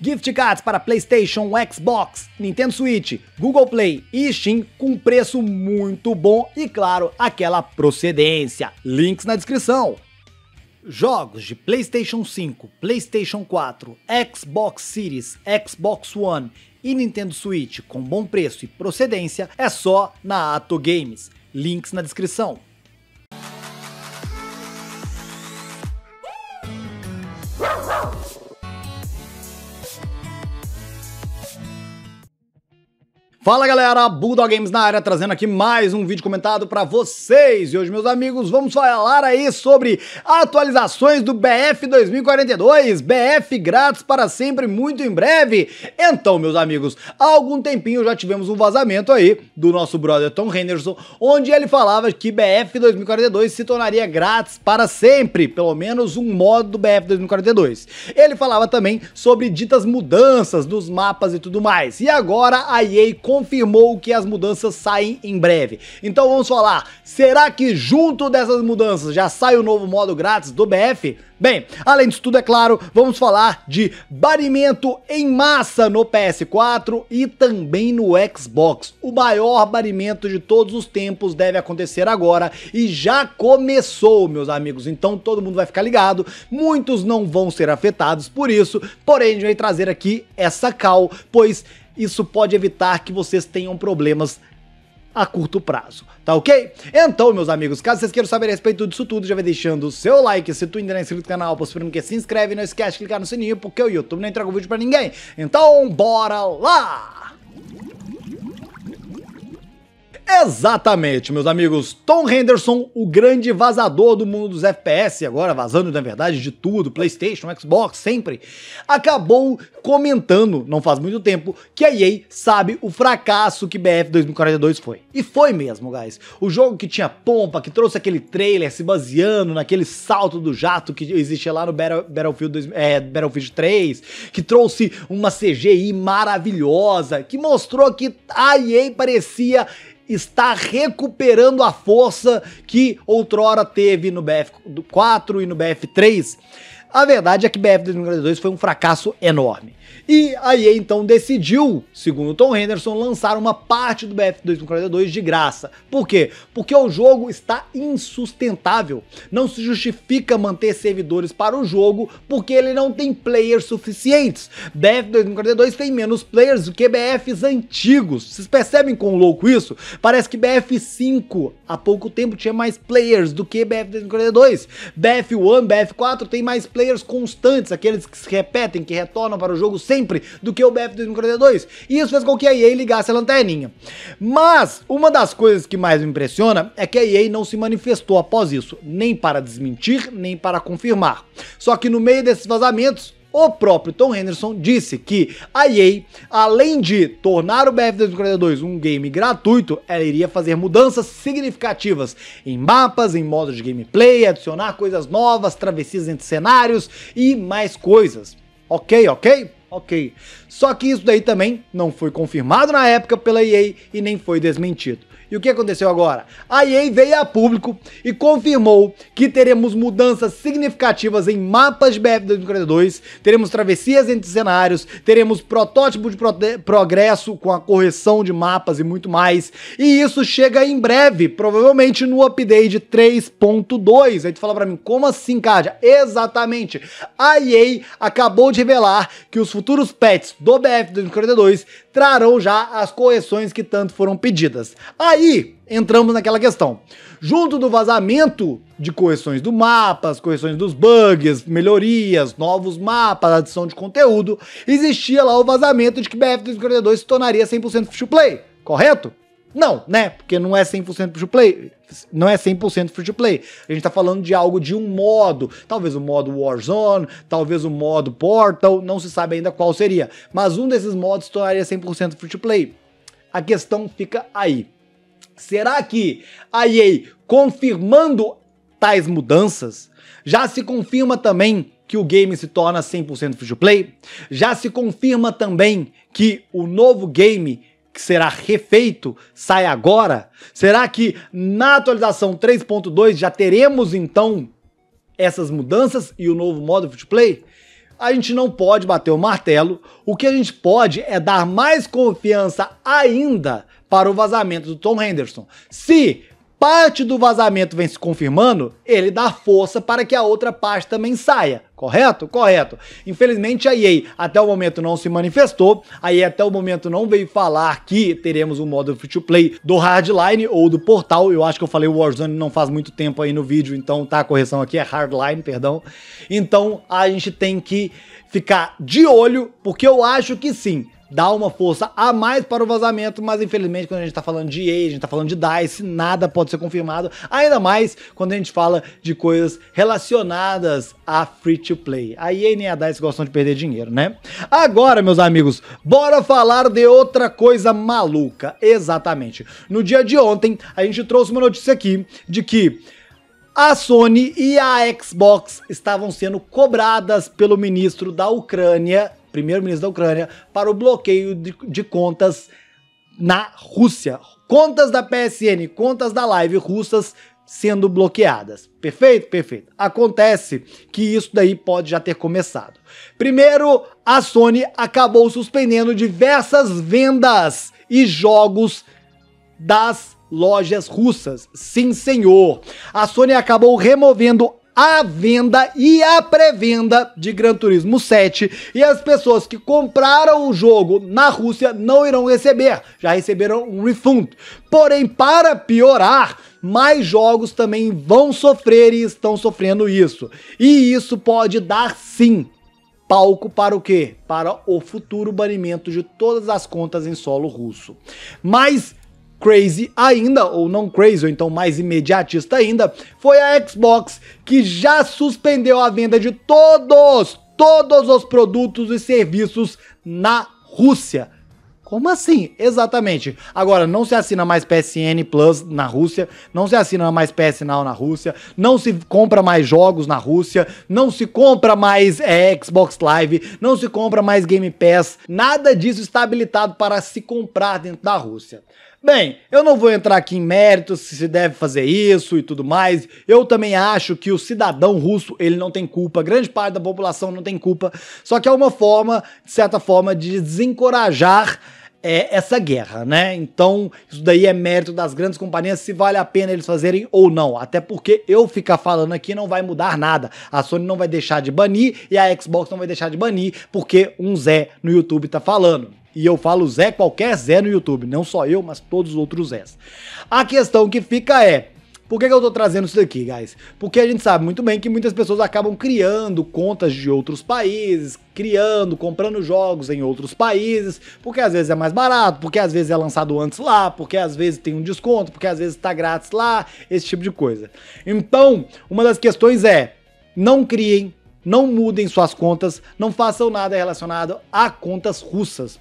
Gift cards para PlayStation, Xbox, Nintendo Switch, Google Play e Steam com preço muito bom e, claro, aquela procedência. Links na descrição. Jogos de PlayStation 5, PlayStation 4, Xbox Series, Xbox One e Nintendo Switch com bom preço e procedência é só na Ato Games. Links na descrição. Fala galera, Bulldog Games na área, trazendo aqui mais um vídeo comentado para vocês. E hoje, meus amigos, vamos falar aí sobre atualizações do BF 2042, BF grátis para sempre, muito em breve. Então, meus amigos, há algum tempinho já tivemos um vazamento aí do nosso brother Tom Henderson, onde ele falava que BF 2042 se tornaria grátis para sempre, pelo menos um modo do BF 2042. Ele falava também sobre ditas mudanças nos mapas e tudo mais. E agora a EA confirmou que as mudanças saem em breve. Então vamos falar, será que junto dessas mudanças já sai o novo modo grátis do BF? Bem, além disso tudo, é claro, vamos falar de banimento em massa no PS4 e também no Xbox. O maior banimento de todos os tempos deve acontecer agora e já começou, meus amigos. Então todo mundo vai ficar ligado, muitos não vão ser afetados por isso, porém a gente vai trazer aqui essa cal, pois isso pode evitar que vocês tenham problemas a curto prazo, tá ok? Então, meus amigos, caso vocês queiram saber a respeito disso tudo, já vai deixando o seu like, se tu ainda não é inscrito no canal, postando que se inscreve, não esquece de clicar no sininho, porque o YouTube não entrega o vídeo pra ninguém. Então, bora lá! Exatamente, meus amigos. Tom Henderson, o grande vazador do mundo dos FPS, agora vazando na verdade de tudo, PlayStation, Xbox, sempre, acabou comentando, não faz muito tempo, que a EA sabe o fracasso que BF 2042 foi. E foi mesmo, guys. O jogo que tinha pompa, que trouxe aquele trailer se baseando naquele salto do jato que existia lá no Battle, Battlefield, 2, é, Battlefield 3, que trouxe uma CGI maravilhosa, que mostrou que a EA parecia está recuperando a força que outrora teve no BF4 e no BF3. A verdade é que BF 2042 foi um fracasso enorme. E a EA então decidiu, segundo Tom Henderson, lançar uma parte do BF 2042 de graça. Por quê? Porque o jogo está insustentável. Não se justifica manter servidores para o jogo porque ele não tem players suficientes. BF 2042 tem menos players do que BFs antigos. Vocês percebem quão louco isso? Parece que BF 5 há pouco tempo tinha mais players do que BF 2042. BF 1, BF 4 tem mais players players constantes, aqueles que se repetem, que retornam para o jogo sempre, do que o BF 2042. E isso fez com que a EA ligasse a lanterninha. Mas, uma das coisas que mais me impressiona é que a EA não se manifestou após isso, nem para desmentir, nem para confirmar. Só que no meio desses vazamentos, o próprio Tom Henderson disse que a EA, além de tornar o BF2042 um game gratuito, ela iria fazer mudanças significativas em mapas, em modos de gameplay, adicionar coisas novas, travessias entre cenários e mais coisas. Ok, ok? Ok. Só que isso daí também não foi confirmado na época pela EA e nem foi desmentido. E o que aconteceu agora? A EA veio a público e confirmou que teremos mudanças significativas em mapas de BF 2042, teremos travessias entre cenários, teremos protótipo de progresso com a correção de mapas e muito mais. E isso chega em breve, provavelmente no update 3.2. Aí tu fala para mim, como assim, Cádia? Exatamente. A EA acabou de revelar que os futuros pets do BF 2042 trarão já as correções que tanto foram pedidas. A aí entramos naquela questão. Junto do vazamento de correções do mapa, as correções dos bugs, melhorias, novos mapas, adição de conteúdo, existia lá o vazamento de que BF242 se tornaria 100% free to play, correto? Não, né? Porque não é 100% free to play. Não é 100% free to play. A gente tá falando de algo de um modo, talvez o modo Warzone, talvez o modo Portal, não se sabe ainda qual seria, mas um desses modos tornaria 100% free to play. A questão fica aí. Será que a EA, confirmando tais mudanças, já se confirma também que o game se torna 100% free to play? Já se confirma também que o novo game que será refeito sai agora? Será que na atualização 3.2 já teremos então essas mudanças e o novo modo free to play? a gente não pode bater o martelo, o que a gente pode é dar mais confiança ainda para o vazamento do Tom Henderson. Se parte do vazamento vem se confirmando, ele dá força para que a outra parte também saia. Correto? Correto. Infelizmente a EA até o momento não se manifestou, a EA até o momento não veio falar que teremos um modo free to play do Hardline ou do Portal. Eu acho que eu falei Warzone não faz muito tempo aí no vídeo, então tá a correção aqui é Hardline, perdão. Então a gente tem que ficar de olho, porque eu acho que sim, dá uma força a mais para o vazamento, mas infelizmente quando a gente está falando de EA, a gente está falando de DICE, nada pode ser confirmado, ainda mais quando a gente fala de coisas relacionadas a free to play. A EA nem a DICE gostam de perder dinheiro, né? Agora, meus amigos, bora falar de outra coisa maluca. Exatamente. No dia de ontem, a gente trouxe uma notícia aqui de que a Sony e a Xbox estavam sendo cobradas pelo ministro da Ucrânia primeiro-ministro da Ucrânia, para o bloqueio de, de contas na Rússia. Contas da PSN, contas da Live russas sendo bloqueadas. Perfeito? Perfeito. Acontece que isso daí pode já ter começado. Primeiro, a Sony acabou suspendendo diversas vendas e jogos das lojas russas. Sim, senhor. A Sony acabou removendo a venda e a pré-venda de Gran Turismo 7 e as pessoas que compraram o jogo na Rússia não irão receber, já receberam um refund. Porém, para piorar, mais jogos também vão sofrer e estão sofrendo isso. E isso pode dar sim palco para o quê? Para o futuro banimento de todas as contas em solo russo. Mas crazy ainda, ou não crazy, ou então mais imediatista ainda, foi a Xbox que já suspendeu a venda de todos, todos os produtos e serviços na Rússia. Como assim? Exatamente. Agora, não se assina mais PSN Plus na Rússia, não se assina mais PS Now na Rússia, não se compra mais jogos na Rússia, não se compra mais é, Xbox Live, não se compra mais Game Pass. Nada disso está habilitado para se comprar dentro da Rússia. Bem, eu não vou entrar aqui em méritos se se deve fazer isso e tudo mais. Eu também acho que o cidadão russo, ele não tem culpa, grande parte da população não tem culpa. Só que é uma forma, de certa forma, de desencorajar é, essa guerra, né? Então, isso daí é mérito das grandes companhias se vale a pena eles fazerem ou não. Até porque eu ficar falando aqui não vai mudar nada. A Sony não vai deixar de banir e a Xbox não vai deixar de banir porque um Zé no YouTube tá falando. E eu falo Zé, qualquer Zé no YouTube, não só eu, mas todos os outros Zés. A questão que fica é, por que, que eu estou trazendo isso daqui, guys? Porque a gente sabe muito bem que muitas pessoas acabam criando contas de outros países, criando, comprando jogos em outros países, porque às vezes é mais barato, porque às vezes é lançado antes lá, porque às vezes tem um desconto, porque às vezes está grátis lá, esse tipo de coisa. Então, uma das questões é, não criem, não mudem suas contas, não façam nada relacionado a contas russas,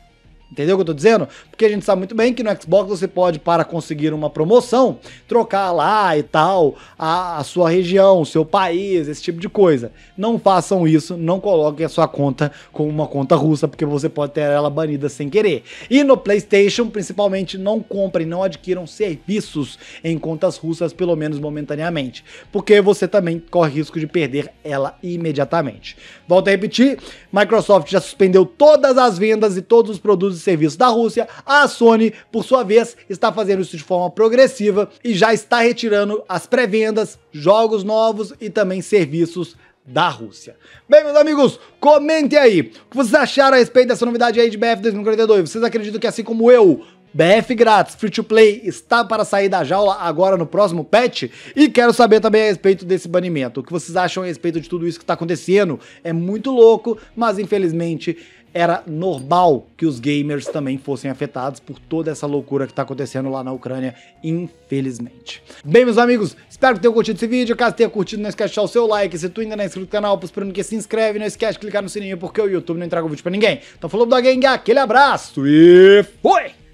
Entendeu o que eu tô dizendo? Porque a gente sabe muito bem que no Xbox você pode, para conseguir uma promoção, trocar lá e tal, a, a sua região, o seu país, esse tipo de coisa. Não façam isso, não coloquem a sua conta com uma conta russa, porque você pode ter ela banida sem querer. E no PlayStation, principalmente, não comprem, não adquiram serviços em contas russas, pelo menos momentaneamente, porque você também corre risco de perder ela imediatamente. Volto a repetir: Microsoft já suspendeu todas as vendas e todos os produtos de serviço da Rússia, a Sony, por sua vez, está fazendo isso de forma progressiva e já está retirando as pré-vendas, jogos novos e também serviços da Rússia. Bem, meus amigos, comentem aí o que vocês acharam a respeito dessa novidade aí de BF 2042. Vocês acreditam que assim como eu, BF grátis, free to play, está para sair da jaula agora no próximo patch? E quero saber também a respeito desse banimento. O que vocês acham a respeito de tudo isso que está acontecendo? É muito louco, mas infelizmente era normal que os gamers também fossem afetados por toda essa loucura que está acontecendo lá na Ucrânia, infelizmente. Bem, meus amigos, espero que tenham curtido esse vídeo. Caso tenha curtido, não esquece de deixar o seu like. Se tu ainda não é inscrito no canal, esperando que se inscreve. Não esquece de clicar no sininho, porque o YouTube não entrega o vídeo para ninguém. Então falou, Dogenga, aquele abraço e foi!